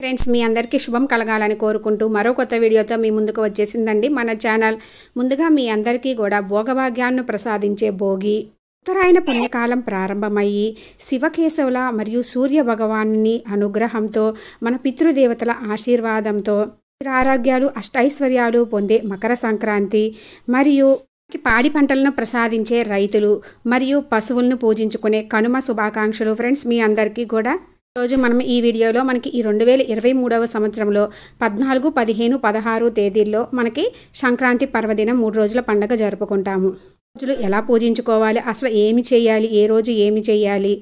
friends మీ అందరికీ శుభం కలగాలని కోరుకుంటూ మరో కొత్త వీడియోతో మీ ముందుకు వచ్చేసిందండి మన ఛానల్ ముందుగా మీ అందరికీ కూడా భోగభాగ్యాన్ని ప్రసాదించే భోగి ఉత్తరాయణ పుణ్యకాలం ప్రారంభమయ్యి శివకేశవుల మరియు సూర్య భగవాను అనుగ్రహంతో మన పితృదేవతల ఆశీర్వాదంతో ఆరోగ్యాలు అష్టైశ్వర్యాలు పొందే మకర సంక్రాంతి మరియు పాడి పంటలను ప్రసాదించే రైతులు మరియు పశువులను పూజించుకునే కనుమ శుభాకాంక్షలు ఫ్రెండ్స్ మీ అందరికీ కూడా రోజు మనం ఈ వీడియోలో మనకి ఈ రెండు వేల ఇరవై మూడవ సంవత్సరంలో పద్నాలుగు పదిహేను పదహారు తేదీల్లో మనకి సంక్రాంతి పర్వదినం మూడు రోజుల పండగ జరుపుకుంటాము రోజులు ఎలా పూజించుకోవాలి అసలు ఏమి చేయాలి ఏ రోజు ఏమి చేయాలి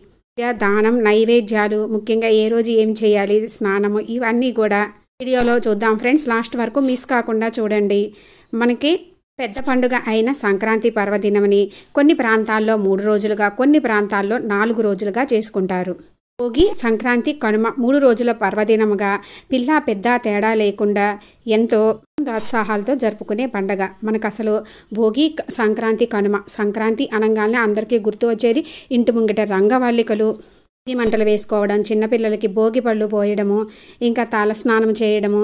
దానం నైవేద్యాలు ముఖ్యంగా ఏ రోజు ఏమి చేయాలి స్నానము ఇవన్నీ కూడా వీడియోలో చూద్దాం ఫ్రెండ్స్ లాస్ట్ వరకు మిస్ కాకుండా చూడండి మనకి పెద్ద పండుగ అయిన సంక్రాంతి పర్వదినమని కొన్ని ప్రాంతాల్లో మూడు రోజులుగా కొన్ని ప్రాంతాల్లో నాలుగు రోజులుగా చేసుకుంటారు భోగి సంక్రాంతి కనుమ మూడు రోజుల పర్వదినముగా పిల్ల పెద్ద తేడా లేకుండా ఎంతో ఉత్సాహాలతో జరుపుకునే పండగ మనకు అసలు భోగి సంక్రాంతి కనుమ సంక్రాంతి అనగానే అందరికీ గుర్తు వచ్చేది ఇంటి ముంగిట రంగవల్లికలు మంటలు వేసుకోవడం చిన్నపిల్లలకి భోగి పళ్ళు పోయడము ఇంకా తాళస్నానం చేయడము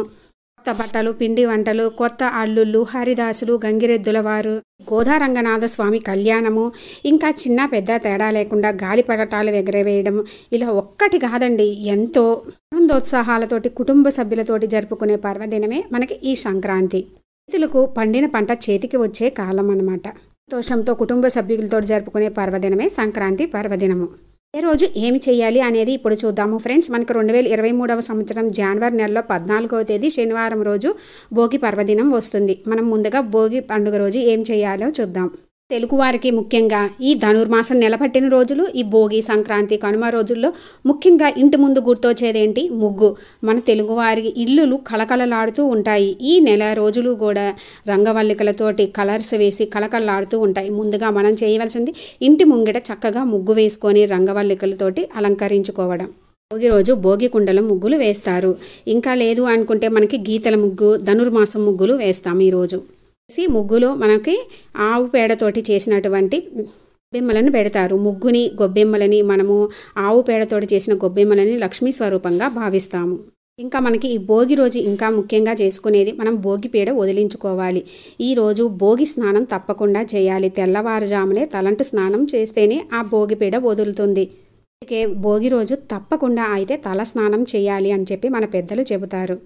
కొత్త బట్టలు పిండి వంటలు కొత్త అల్లుళ్ళు హరిదాసులు గంగిరెద్దుల వారు గోదారంగనాథ స్వామి కళ్యాణము ఇంకా చిన్న పెద్ద తేడా లేకుండా గాలిపటాలు ఎగరవేయడం ఇలా ఒక్కటి కాదండి ఎంతో ఆనందోత్సాహాలతోటి కుటుంబ సభ్యులతోటి జరుపుకునే పర్వదినమే మనకి ఈ సంక్రాంతి రైతులకు పండిన పంట చేతికి వచ్చే కాలం అన్నమాట సంతోషంతో కుటుంబ సభ్యులతో జరుపుకునే పర్వదినమే సంక్రాంతి పర్వదినము ఏ రోజు ఏమి చేయాలి అనేది ఇప్పుడు చూద్దాము ఫ్రెండ్స్ మనకు రెండు వేల ఇరవై మూడవ సంవత్సరం జనవరి నెలలో పద్నాలుగవ తేదీ శనివారం రోజు భోగి పర్వదినం వస్తుంది మనం ముందుగా భోగి పండుగ రోజు ఏం చేయాలో చూద్దాం తెలుగువారికి ముఖ్యంగా ఈ ధనుర్మాసం నెలపట్టిన రోజులు ఈ భోగి సంక్రాంతి కనుమ రోజుల్లో ముఖ్యంగా ఇంటి ముందు గుర్తొచ్చేదేంటి ముగ్గు మన తెలుగువారి ఇల్లులు కలకలలాడుతూ ఉంటాయి ఈ నెల రోజులు కూడా రంగవల్లికలతోటి కలర్స్ వేసి కలకలలాడుతూ ఉంటాయి ముందుగా మనం చేయవలసింది ఇంటి ముంగిట చక్కగా ముగ్గు వేసుకొని రంగవల్లికలతోటి అలంకరించుకోవడం భోగి రోజు భోగి కుండల ముగ్గులు వేస్తారు ఇంకా లేదు అనుకుంటే మనకి గీతల ముగ్గు ధనుర్మాసం ముగ్గులు వేస్తాం ఈరోజు చేసి ముగ్గులో మనకి ఆవు పేడతోటి చేసినటువంటి గొబ్బెమ్మలను పెడతారు ముగ్గుని గొబ్బెమ్మలని మనము ఆవు పేడతోటి చేసిన గొబ్బెమ్మలని లక్ష్మీ స్వరూపంగా భావిస్తాము ఇంకా మనకి ఈ భోగి రోజు ఇంకా ముఖ్యంగా చేసుకునేది మనం భోగి పీడ వదిలించుకోవాలి ఈరోజు భోగి స్నానం తప్పకుండా చేయాలి తెల్లవారుజామునే తలంటు స్నానం చేస్తేనే ఆ భోగి పీడ వదులుతుంది అందుకే భోగి రోజు తప్పకుండా అయితే తల స్నానం చేయాలి అని చెప్పి మన పెద్దలు చెబుతారు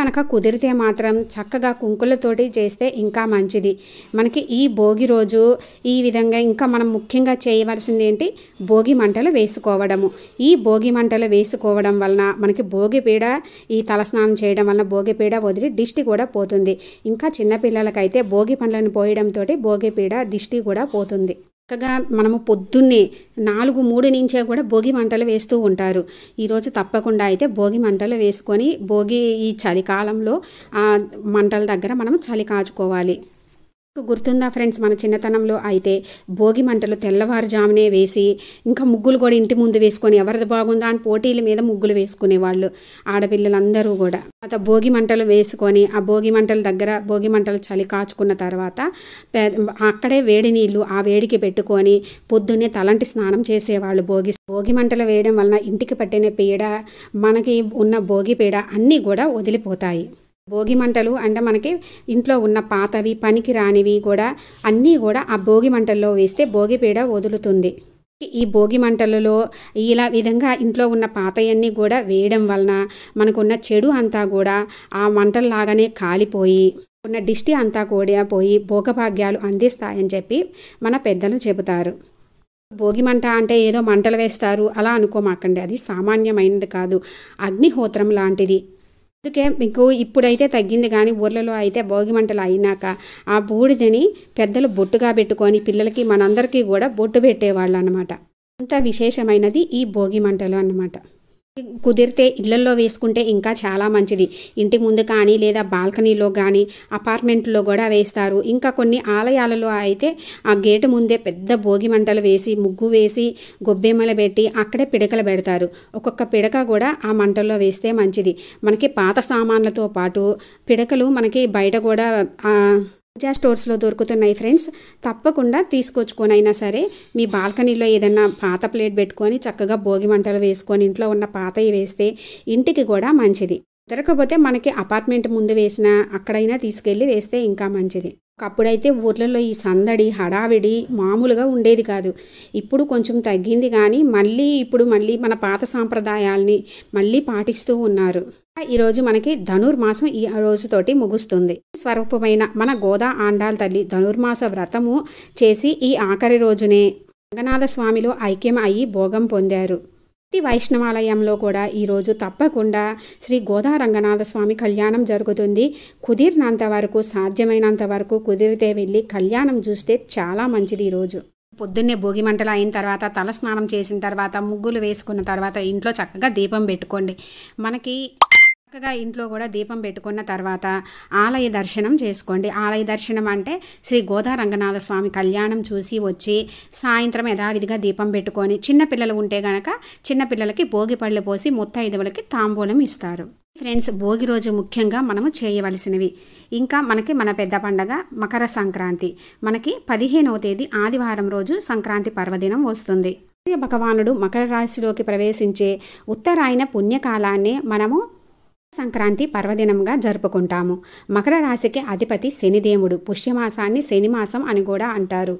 గనక కుదిరితే మాత్రం చక్కగా కుంకులతోటి చేస్తే ఇంకా మంచిది మనకి ఈ భోగి రోజు ఈ విధంగా ఇంకా మనం ముఖ్యంగా చేయవలసింది ఏంటి భోగి మంటలు వేసుకోవడము ఈ భోగి మంటలు వేసుకోవడం వలన మనకి భోగి పీడ ఈ తలస్నానం చేయడం వలన భోగి పీడ వదిలి దిష్టి కూడా పోతుంది ఇంకా చిన్నపిల్లలకైతే భోగి పండ్లను పోయడంతో భోగి పీడ దిష్టి కూడా పోతుంది చక్కగా మనము పొద్దున్నే నాలుగు మూడు నుంచే కూడా భోగి మంటలు వేస్తూ ఉంటారు ఈరోజు తప్పకుండా అయితే భోగి మంటలు వేసుకొని భోగి ఈ చలికాలంలో మంటల దగ్గర మనం చలి కాచుకోవాలి గుర్తుందా ఫ్రెండ్స్ మన చిన్నతనంలో అయితే భోగి మంటలు తెల్లవారుజామునే వేసి ఇంకా ముగ్గులు కూడా ఇంటి ముందు వేసుకొని ఎవరిది బాగుందా అని పోటీల మీద ముగ్గులు వేసుకునేవాళ్ళు ఆడపిల్లలందరూ కూడా తర్వాత భోగి మంటలు వేసుకొని ఆ భోగి మంటల దగ్గర భోగి మంటలు చలి కాచుకున్న తర్వాత అక్కడే వేడి నీళ్ళు ఆ వేడికి పెట్టుకొని పొద్దున్నే తలంటి స్నానం చేసేవాళ్ళు భోగి భోగి మంటలు వేయడం వలన ఇంటికి పట్టిన పీడ మనకి ఉన్న భోగి పీడ అన్నీ కూడా వదిలిపోతాయి భోగి మంటలు అంటే మనకి ఇంట్లో ఉన్న పాతవి పనికి రానివి కూడా అన్నీ కూడా ఆ భోగి మంటల్లో వేస్తే భోగి పీడ వదులుతుంది ఈ భోగి మంటలలో ఇలా విధంగా ఇంట్లో ఉన్న పాతయన్నీ కూడా వేయడం వలన మనకున్న చెడు అంతా కూడా ఆ మంటల్లాగానే కాలిపోయి ఉన్న దిష్టి అంతా కూడా పోయి భోగభాగ్యాలు అందిస్తాయని చెప్పి మన పెద్దలు చెబుతారు భోగి మంట అంటే ఏదో మంటలు వేస్తారు అలా అనుకోమాకండి అది సామాన్యమైనది కాదు అగ్నిహోత్రం లాంటిది అందుకే మీకు ఇప్పుడైతే తగ్గింది కానీ ఊర్లలో అయితే భోగి మంటలు అయినాక ఆ బూడిదని పెద్దలు బొట్టుగా పెట్టుకొని పిల్లలకి మనందరికీ కూడా బొట్టు పెట్టేవాళ్ళు అనమాట అంత విశేషమైనది ఈ భోగి మంటలు అన్నమాట కుదిరితే ఇళ్లలో వేసుకుంటే ఇంకా చాలా మంచిది ఇంటి ముందు కానీ లేదా బాల్కనీలో కానీ అపార్ట్మెంట్లో కూడా వేస్తారు ఇంకా కొన్ని ఆలయాలలో అయితే ఆ గేటు ముందే పెద్ద భోగి మంటలు వేసి ముగ్గు వేసి గొబ్బెమ్మలు పెట్టి అక్కడే పిడకలు పెడతారు ఒక్కొక్క పిడక కూడా ఆ మంటల్లో వేస్తే మంచిది మనకి పాత సామాన్లతో పాటు పిడకలు మనకి బయట కూడా పూజా స్టోర్స్లో దొరుకుతున్నాయి ఫ్రెండ్స్ తప్పకుండా తీసుకొచ్చుకొని అయినా సరే మీ బాల్కనీలో ఏదైనా పాత ప్లేట్ పెట్టుకొని చక్కగా భోగి మంటలు వేసుకొని ఇంట్లో ఉన్న పాతవి వేస్తే ఇంటికి కూడా మంచిది దొరకకపోతే మనకి అపార్ట్మెంట్ ముందు వేసినా అక్కడైనా తీసుకెళ్ళి వేస్తే ఇంకా మంచిది ఒకప్పుడైతే ఊర్లలో ఈ సందడి హడావిడి మామూలుగా ఉండేది కాదు ఇప్పుడు కొంచెం తగ్గింది కానీ మళ్ళీ ఇప్పుడు మళ్ళీ మన పాత సాంప్రదాయాల్ని మళ్ళీ పాటిస్తూ ఉన్నారు ఈరోజు మనకి ధనుర్మాసం ఈ రోజుతోటి ముగుస్తుంది స్వరూపమైన మన గోదా ఆండాల్ తల్లి ధనుర్మాస వ్రతము చేసి ఈ ఆఖరి రోజునే రంగనాథ స్వామిలో ఐక్యం అయ్యి భోగం పొందారు ప్రతి వైష్ణవాలయంలో కూడా ఈరోజు తప్పకుండా శ్రీ గోదా రంగనాథ స్వామి కళ్యాణం జరుగుతుంది కుదిరినంత వరకు సాధ్యమైనంత వరకు కుదిరితే వెళ్ళి కళ్యాణం చూస్తే చాలా మంచిది ఈరోజు పొద్దున్నే భోగి మంటలు అయిన తర్వాత తలస్నానం చేసిన తర్వాత ముగ్గులు వేసుకున్న తర్వాత ఇంట్లో చక్కగా దీపం పెట్టుకోండి మనకి చక్కగా ఇంట్లో కూడా దీపం పెట్టుకున్న తర్వాత ఆలయ దర్శనం చేసుకోండి ఆలయ దర్శనం అంటే శ్రీ గోదా రంగనాథ స్వామి కళ్యాణం చూసి వచ్చి సాయంత్రం యథావిధిగా దీపం పెట్టుకొని చిన్నపిల్లలు ఉంటే గనక చిన్నపిల్లలకి భోగి పళ్ళు పోసి ముత్తైదవులకి తాంబూలం ఇస్తారు ఫ్రెండ్స్ భోగి రోజు ముఖ్యంగా మనము చేయవలసినవి ఇంకా మనకి మన పెద్ద పండగ మకర సంక్రాంతి మనకి పదిహేనవ తేదీ ఆదివారం రోజు సంక్రాంతి పర్వదినం వస్తుంది భగవానుడు మకర రాశిలోకి ప్రవేశించే ఉత్తరాయణ పుణ్యకాలాన్ని మనము సంక్రాంతి పర్వదినంగా జరుపుకుంటాము మకర రాశికి అధిపతి శనిదేవుడు పుష్యమాసాన్ని శనిమాసం అని కూడా అంటారు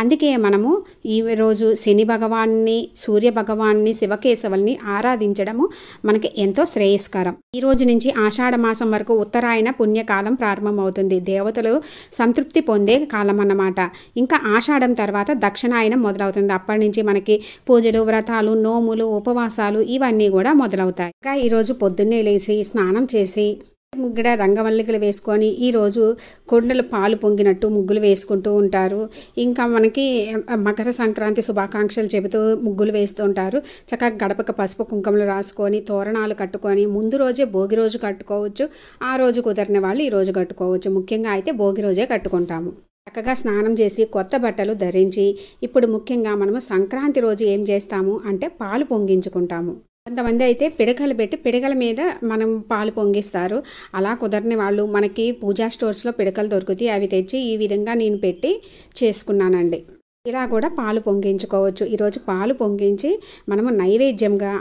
అందుకే మనము ఈ రోజు శని భగవాన్ని సూర్య భగవాన్ని శివకేశవుల్ని ఆరాధించడము మనకి ఎంతో శ్రేయస్కరం ఈ రోజు నుంచి ఆషాఢ మాసం వరకు ఉత్తరాయణ పుణ్యకాలం ప్రారంభమవుతుంది దేవతలు సంతృప్తి పొందే కాలం అన్నమాట ఇంకా ఆషాఢం తర్వాత దక్షిణాయనం మొదలవుతుంది అప్పటి నుంచి మనకి పూజలు వ్రతాలు నోములు ఉపవాసాలు ఇవన్నీ కూడా మొదలవుతాయి ఇంకా ఈరోజు పొద్దున్నే లేచి స్నానం చేసి ముగ్గుడ రంగవల్లికలు వేసుకొని ఈరోజు కొండలు పాలు పొంగినట్టు ముగ్గులు వేసుకుంటూ ఉంటారు ఇంకా మనకి మకర సంక్రాంతి శుభాకాంక్షలు చెబుతూ ముగ్గులు వేస్తూ ఉంటారు చక్కగా గడపక పసుపు కుంకుమలు రాసుకొని తోరణాలు కట్టుకొని ముందు రోజే భోగి రోజు కట్టుకోవచ్చు ఆ రోజు కుదరిన వాళ్ళు ఈరోజు కట్టుకోవచ్చు ముఖ్యంగా అయితే భోగి రోజే కట్టుకుంటాము చక్కగా స్నానం చేసి కొత్త బట్టలు ధరించి ఇప్పుడు ముఖ్యంగా మనము సంక్రాంతి రోజు ఏం చేస్తాము అంటే పాలు పొంగించుకుంటాము కొంతమంది అయితే పిడకలు పెట్టి పిడకల మీద మనం పాలు పొంగిస్తారు అలా కుదరని వాళ్ళు మనకి పూజా స్టోర్స్లో పిడకలు దొరుకుతాయి అవి తెచ్చి ఈ విధంగా నేను పెట్టి చేసుకున్నానండి ఇలా కూడా పాలు పొంగించుకోవచ్చు ఈరోజు పాలు పొంగించి మనము నైవేద్యంగా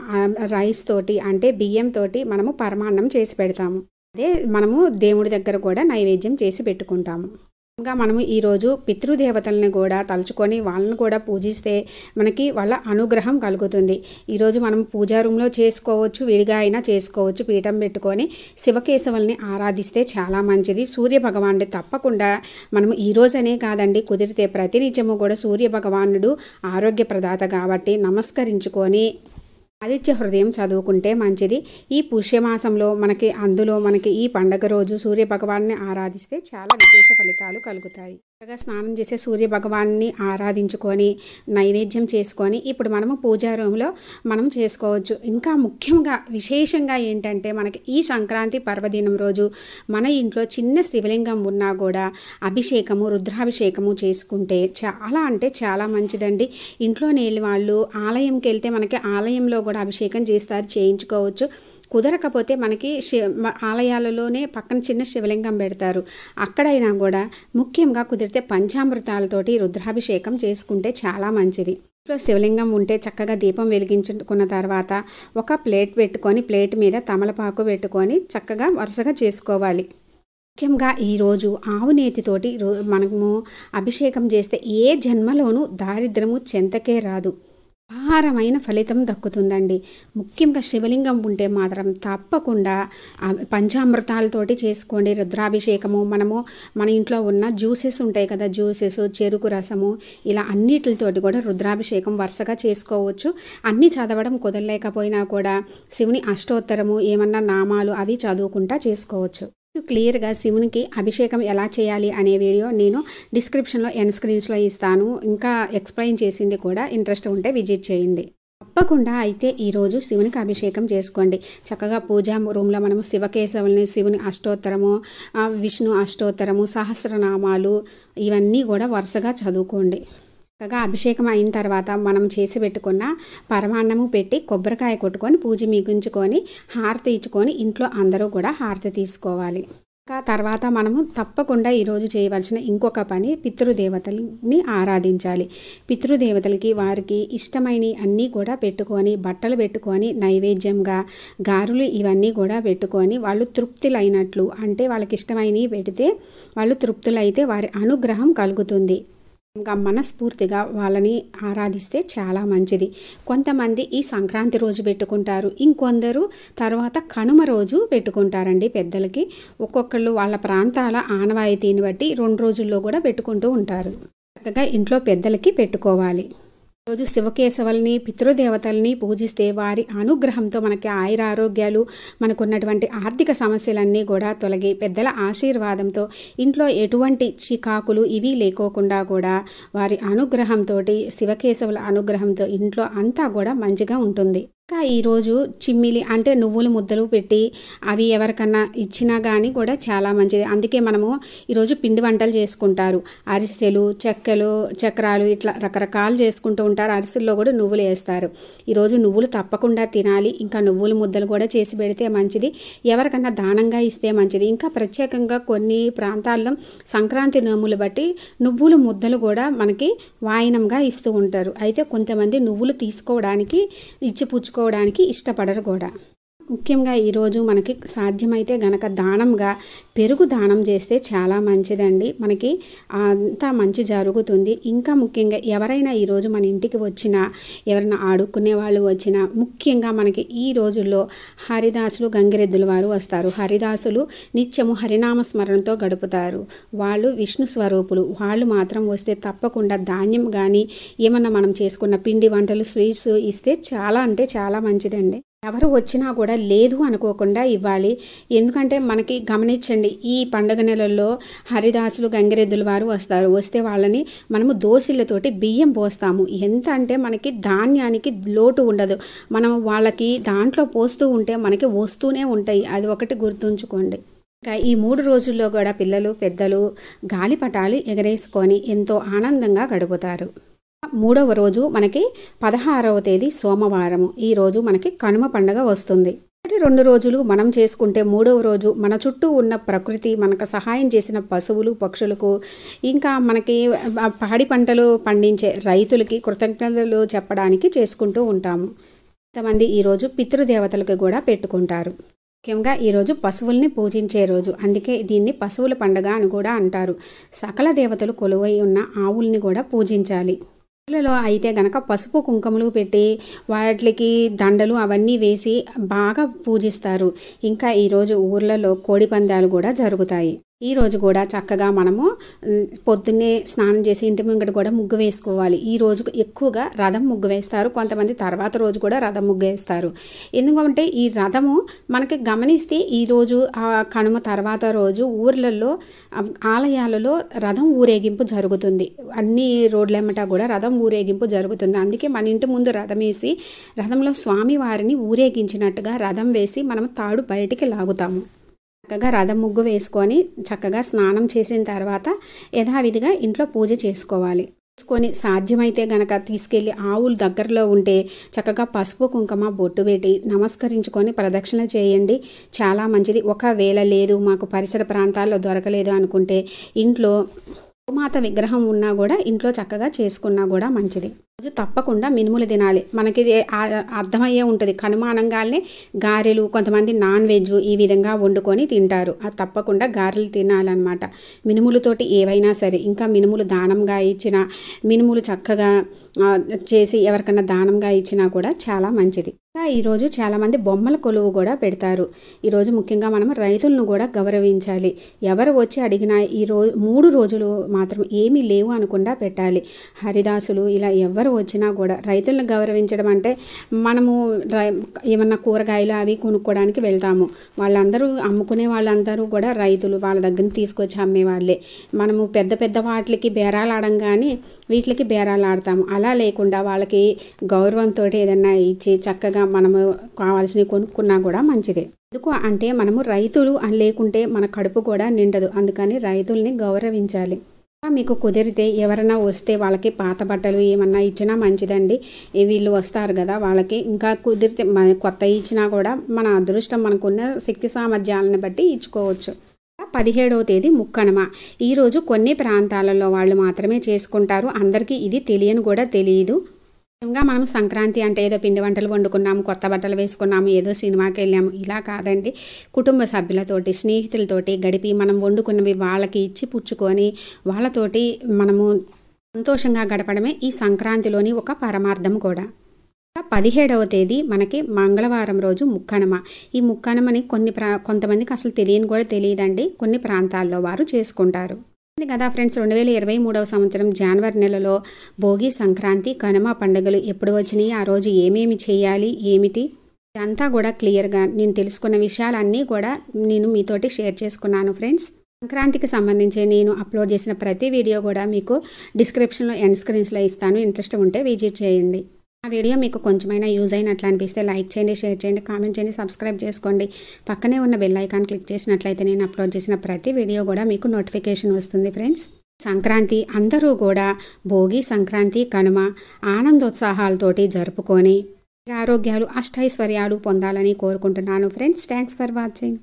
రైస్ తోటి అంటే బియ్యంతో మనము పరమాన్నం చేసి పెడతాము అదే మనము దేవుడి దగ్గర కూడా నైవేద్యం చేసి పెట్టుకుంటాము ఇంకా మనము ఈరోజు పితృదేవతలను కూడా తలుచుకొని వాళ్ళని కూడా పూజిస్తే మనకి వాళ్ళ అనుగ్రహం కలుగుతుంది ఈరోజు మనం పూజా రూమ్లో చేసుకోవచ్చు విడిగా అయినా చేసుకోవచ్చు పీఠం పెట్టుకొని శివకేశవుల్ని ఆరాధిస్తే చాలా మంచిది సూర్య భగవానుడు తప్పకుండా మనము ఈరోజనే కాదండి కుదిరితే ప్రతినిత్యము కూడా సూర్య భగవానుడు ఆరోగ్య ప్రదాత కాబట్టి నమస్కరించుకొని ఆదిత్య హృదయం చదువుకుంటే మంచిది ఈ పుష్యమాసంలో మనకి అందులో మనకి ఈ పండగ రోజు సూర్య ఆరాధిస్తే చాలా విశేష ఫలితాలు కలుగుతాయి చక్కగా స్నానం చేసే సూర్య భగవాన్ని ఆరాధించుకొని నైవేద్యం చేసుకొని ఇప్పుడు మనము పూజా రూమ్లో మనం చేసుకోవచ్చు ఇంకా ముఖ్యంగా విశేషంగా ఏంటంటే మనకి ఈ సంక్రాంతి పర్వదినం రోజు మన ఇంట్లో చిన్న శివలింగం ఉన్నా కూడా అభిషేకము రుద్రాభిషేకము చేసుకుంటే చాలా అంటే చాలా మంచిదండి ఇంట్లో నేలి వాళ్ళు ఆలయంకి వెళ్తే మనకి ఆలయంలో కూడా అభిషేకం చేస్తారు చేయించుకోవచ్చు కుదరకపోతే మనకి శి ఆలయాలలోనే పక్కన చిన్న శివలింగం పెడతారు అక్కడైనా కూడా ముఖ్యంగా కుదిరితే పంచామృతాలతోటి రుద్రాభిషేకం చేసుకుంటే చాలా మంచిది ఇంట్లో శివలింగం ఉంటే చక్కగా దీపం వెలిగించుకున్న తర్వాత ఒక ప్లేట్ పెట్టుకొని ప్లేట్ మీద తమలపాకు పెట్టుకొని చక్కగా వరుసగా చేసుకోవాలి ముఖ్యంగా ఈరోజు ఆవు నేతితోటి మనము అభిషేకం చేస్తే ఏ జన్మలోనూ దారిద్రము చెంతకే రాదు అపారమైన ఫలితం దక్కుతుందండి ముఖ్యంగా శివలింగం ఉంటే మాత్రం తప్పకుండా పంచామృతాలతోటి చేసుకోండి రుద్రాభిషేకము మనము మన ఇంట్లో ఉన్న జ్యూసెస్ ఉంటాయి కదా జ్యూసెస్ చెరుకు రసము ఇలా అన్నిటితోటి కూడా రుద్రాభిషేకం వరుసగా చేసుకోవచ్చు అన్నీ చదవడం కుదరలేకపోయినా కూడా శివుని అష్టోత్తరము ఏమన్నా నామాలు అవి చదువుకుంటా చేసుకోవచ్చు క్లియర్గా శివునికి అభిషేకం ఎలా చేయాలి అనే వీడియో నేను డిస్క్రిప్షన్లో ఎండ్ స్క్రీన్స్లో ఇస్తాను ఇంకా ఎక్స్ప్లెయిన్ చేసింది కూడా ఇంట్రెస్ట్ ఉంటే విజిట్ చేయండి తప్పకుండా అయితే ఈరోజు శివునికి అభిషేకం చేసుకోండి చక్కగా పూజా రూమ్లో మనం శివకేశవుల్ని శివుని అష్టోత్తరము విష్ణు అష్టోత్తరము సహస్రనామాలు ఇవన్నీ కూడా వరుసగా చదువుకోండి చక్కగా అభిషేకం అయిన తర్వాత మనం చేసి పెట్టుకున్న పరమాన్నము పెట్టి కొబ్బరికాయ కొట్టుకొని పూజ మిగుంచుకొని హారతి ఇచ్చుకొని ఇంట్లో అందరూ కూడా హారతి తీసుకోవాలి ఇంకా తర్వాత మనము తప్పకుండా ఈరోజు చేయవలసిన ఇంకొక పని పితృదేవతల్ని ఆరాధించాలి పితృదేవతలకి వారికి ఇష్టమైన అన్నీ కూడా పెట్టుకొని బట్టలు పెట్టుకొని నైవేద్యంగా గారులు ఇవన్నీ కూడా పెట్టుకొని వాళ్ళు తృప్తులైనట్లు అంటే వాళ్ళకి ఇష్టమైనవి పెడితే వాళ్ళు తృప్తులైతే వారి అనుగ్రహం కలుగుతుంది ఇంకా మనస్ఫూర్తిగా వాళ్ళని ఆరాధిస్తే చాలా మంచిది కొంతమంది ఈ సంక్రాంతి రోజు పెట్టుకుంటారు ఇంకొందరు తర్వాత కనుమ రోజు పెట్టుకుంటారండి పెద్దలకి ఒక్కొక్కళ్ళు వాళ్ళ ప్రాంతాల ఆనవాయితీని బట్టి రెండు రోజుల్లో కూడా పెట్టుకుంటూ ఉంటారు చక్కగా ఇంట్లో పెద్దలకి పెట్టుకోవాలి రోజు శివకేశవుల్ని పితృదేవతల్ని పూజిస్తే వారి అనుగ్రహంతో మనకి ఆయురారోగ్యాలు మనకున్నటువంటి ఆర్థిక సమస్యలన్నీ కూడా తొలగి పెద్దల ఆశీర్వాదంతో ఇంట్లో ఎటువంటి చికాకులు ఇవి లేకోకుండా కూడా వారి అనుగ్రహంతో శివకేశవుల అనుగ్రహంతో ఇంట్లో అంతా కూడా మంచిగా ఉంటుంది ఇంకా ఈరోజు చిమ్మిలి అంటే నువ్వులు ముద్దలు పెట్టి అవి ఎవరికన్నా ఇచ్చినా కానీ కూడా చాలా మంచిది అందుకే మనము ఈరోజు పిండి వంటలు చేసుకుంటారు అరిసెలు చెక్కలు చక్రాలు ఇట్లా రకరకాలు చేసుకుంటూ ఉంటారు అరిసెల్లో కూడా నువ్వులు వేస్తారు ఈరోజు నువ్వులు తప్పకుండా తినాలి ఇంకా నువ్వుల ముద్దలు కూడా చేసి పెడితే మంచిది ఎవరికన్నా దానంగా ఇస్తే మంచిది ఇంకా ప్రత్యేకంగా కొన్ని ప్రాంతాల్లో సంక్రాంతి నోములు బట్టి నువ్వుల ముద్దలు కూడా మనకి వాయినంగా ఇస్తూ ఉంటారు అయితే కొంతమంది నువ్వులు తీసుకోవడానికి ఇచ్చిపుచ్చు నేర్చుకోవడానికి ఇష్టపడరు కూడా ముఖ్యంగా ఈరోజు మనకి సాధ్యమైతే గనక దానంగా పెరుగు దానం చేస్తే చాలా మంచిదండి మనకి అంతా మంచి జరుగుతుంది ఇంకా ముఖ్యంగా ఎవరైనా ఈరోజు మన ఇంటికి వచ్చినా ఎవరైనా ఆడుకునే వాళ్ళు వచ్చినా ముఖ్యంగా మనకి ఈ రోజుల్లో హరిదాసులు గంగిరెద్దుల వారు వస్తారు హరిదాసులు నిత్యము హరినామ స్మరణతో గడుపుతారు వాళ్ళు విష్ణు స్వరూపులు వాళ్ళు మాత్రం వస్తే తప్పకుండా ధాన్యం కానీ ఏమన్నా మనం చేసుకున్న పిండి వంటలు స్వీట్స్ ఇస్తే చాలా అంటే చాలా మంచిదండి ఎవరు వచ్చినా కూడా లేదు అనుకోకుండా ఇవ్వాలి ఎందుకంటే మనకి గమనించండి ఈ పండుగ నెలల్లో హరిదాసులు గంగిరెద్దులు వారు వస్తారు వస్తే వాళ్ళని మనము దోశలతోటి బియ్యం పోస్తాము ఎంత అంటే మనకి ధాన్యానికి లోటు ఉండదు మనం వాళ్ళకి దాంట్లో పోస్తూ ఉంటే మనకి వస్తూనే ఉంటాయి అది ఒకటి గుర్తుంచుకోండి ఇంకా ఈ మూడు రోజుల్లో కూడా పిల్లలు పెద్దలు గాలిపటాలు ఎగరేసుకొని ఎంతో ఆనందంగా గడుపుతారు మూడవ రోజు మనకి పదహారవ తేదీ సోమవారము ఈరోజు మనకి కనుమ పండగ వస్తుంది మొదటి రెండు రోజులు మనం చేసుకుంటే మూడవ రోజు మన చుట్టూ ఉన్న ప్రకృతి మనకు సహాయం చేసిన పశువులు పక్షులకు ఇంకా మనకి పాడి పంటలు పండించే రైతులకి కృతజ్ఞతలు చెప్పడానికి చేసుకుంటూ ఉంటాము కొంతమంది ఈరోజు పితృదేవతలకు కూడా పెట్టుకుంటారు ముఖ్యంగా ఈరోజు పశువుల్ని పూజించే రోజు అందుకే దీన్ని పశువుల పండగ అని కూడా అంటారు సకల దేవతలు కొలువై ఉన్న ఆవుల్ని కూడా పూజించాలి ఇళ్ళలో అయితే గనక పసుపు కుంకుమలు పెట్టి వాటికి దండలు అవన్నీ వేసి బాగా పూజిస్తారు ఇంకా ఈరోజు ఊర్లలో కోడి పందాలు కూడా జరుగుతాయి ఈరోజు కూడా చక్కగా మనము పొద్దున్నే స్నానం చేసి ఇంటి ముంగట కూడా ముగ్గు వేసుకోవాలి ఈ రోజు ఎక్కువగా రథం ముగ్గు వేస్తారు కొంతమంది తర్వాత రోజు కూడా రథం ముగ్గు వేస్తారు ఎందుకంటే ఈ రథము మనకి గమనిస్తే ఈరోజు కనుమ తర్వాత రోజు ఊర్లలో ఆలయాలలో రథం ఊరేగింపు జరుగుతుంది అన్ని రోడ్లెమ్మట కూడా రథం ఊరేగింపు జరుగుతుంది అందుకే మన ఇంటి ముందు రథం వేసి రథంలో స్వామి వారిని ఊరేగించినట్టుగా రథం వేసి మనం తాడు బయటికి లాగుతాము చక్కగా రథం ముగ్గు వేసుకొని చక్కగా స్నానం చేసిన తర్వాత యథావిధిగా ఇంట్లో పూజ చేసుకోవాలి తీసుకొని సాధ్యమైతే గనక తీసుకెళ్ళి ఆవులు దగ్గరలో ఉంటే చక్కగా పసుపు కుంకుమ బొట్టు పెట్టి నమస్కరించుకొని ప్రదక్షిణ చేయండి చాలా మంచిది ఒకవేళ లేదు మాకు పరిసర ప్రాంతాల్లో దొరకలేదు అనుకుంటే ఇంట్లో ఉపమాత విగ్రహం ఉన్నా కూడా ఇంట్లో చక్కగా చేసుకున్నా కూడా మంచిది రోజు తప్పకుండా మినుములు తినాలి మనకి అర్థమయ్యే ఉంటుంది కనుమానంగానే గారెలు కొంతమంది నాన్ వెజ్ ఈ విధంగా వండుకొని తింటారు అది తప్పకుండా గారెలు తినాలన్నమాట మినుములతోటి ఏవైనా సరే ఇంకా మినుములు దానంగా ఇచ్చినా మినుములు చక్కగా చేసి ఎవరికన్నా దానంగా ఇచ్చినా కూడా చాలా మంచిది ఇంకా ఈరోజు చాలామంది బొమ్మల కొలువు కూడా పెడతారు ఈరోజు ముఖ్యంగా మనం రైతులను కూడా గౌరవించాలి ఎవరు వచ్చి అడిగినా ఈ రోజు మూడు రోజులు మాత్రం ఏమీ లేవు అనకుండా పెట్టాలి హరిదాసులు ఇలా ఎవరు వచ్చినా కూడా రైతులను గౌరవించడం అంటే మనము ఏమన్నా కూరగాయలు అవి కొనుక్కోవడానికి వెళ్తాము వాళ్ళందరూ అమ్ముకునే వాళ్ళందరూ కూడా రైతులు వాళ్ళ దగ్గర తీసుకొచ్చి అమ్మేవాళ్ళే మనము పెద్ద పెద్ద వాటికి బేరాలు ఆడంగానే వీటికి బేరాలు ఆడతాము అలా లేకుండా వాళ్ళకి గౌరవంతో ఏదన్నా ఇచ్చి చక్కగా మనము కావాల్సినవి కొనుక్కున్నా కూడా మంచిదే ఎందుకు అంటే మనము రైతులు అని లేకుంటే మన కడుపు కూడా నిండదు అందుకని రైతుల్ని గౌరవించాలి మీకు కుదిరితే ఎవరైనా వస్తే వాళ్ళకి పాత బట్టలు ఏమన్నా ఇచ్చినా మంచిదండి వీళ్ళు వస్తారు కదా వాళ్ళకి ఇంకా కుదిరితే కొత్త ఇచ్చినా కూడా మన అదృష్టం మనకున్న శక్తి సామర్థ్యాలను బట్టి ఇచ్చుకోవచ్చు పదిహేడవ తేదీ ముక్కనుమ ఈరోజు కొన్ని ప్రాంతాలలో వాళ్ళు మాత్రమే చేసుకుంటారు అందరికీ ఇది తెలియని కూడా తెలియదు ఇంకా మనం సంక్రాంతి అంటే ఏదో పిండి వంటలు వండుకున్నాము కొత్త బట్టలు వేసుకున్నాము ఏదో సినిమాకి వెళ్ళాము ఇలా కాదండి కుటుంబ సభ్యులతోటి స్నేహితులతోటి గడిపి మనం వండుకున్నవి వాళ్ళకి ఇచ్చి పుచ్చుకొని వాళ్ళతోటి మనము సంతోషంగా గడపడమే ఈ సంక్రాంతిలోని ఒక పరమార్థం కూడా పదిహేడవ తేదీ మనకి మంగళవారం రోజు ముక్కనమ ఈ ముక్కనమని కొన్ని ప్రా కొంతమందికి అసలు తెలియని కూడా తెలియదండి కొన్ని ప్రాంతాల్లో వారు చేసుకుంటారు ఇది కదా ఫ్రెండ్స్ రెండు వేల ఇరవై మూడవ సంవత్సరం జనవరి నెలలో భోగి సంక్రాంతి కనుమ పండుగలు ఎప్పుడు వచ్చినాయి ఆ రోజు ఏమేమి చేయాలి ఏమిటి ఇదంతా కూడా క్లియర్గా నేను తెలుసుకున్న విషయాలన్నీ కూడా నేను మీతోటి షేర్ చేసుకున్నాను ఫ్రెండ్స్ సంక్రాంతికి సంబంధించి నేను అప్లోడ్ చేసిన ప్రతి వీడియో కూడా మీకు డిస్క్రిప్షన్లో ఎండ్ స్క్రీన్స్లో ఇస్తాను ఇంట్రెస్ట్ ఉంటే విజిట్ చేయండి ఆ వీడియో మీకు కొంచెమైనా యూజ్ అయినట్లు అనిపిస్తే లైక్ చేయండి షేర్ చేయండి కామెంట్ చేయండి సబ్స్క్రైబ్ చేసుకోండి పక్కనే ఉన్న బెల్ ఐకాన్ క్లిక్ చేసినట్లయితే నేను అప్లోడ్ చేసిన ప్రతి వీడియో కూడా మీకు నోటిఫికేషన్ వస్తుంది ఫ్రెండ్స్ సంక్రాంతి అందరూ కూడా భోగి సంక్రాంతి కనుమ ఆనందోత్సాహాలతోటి జరుపుకొని ఆరోగ్యాలు అష్టైశ్వర్యాలు పొందాలని కోరుకుంటున్నాను ఫ్రెండ్స్ థ్యాంక్స్ ఫర్ వాచింగ్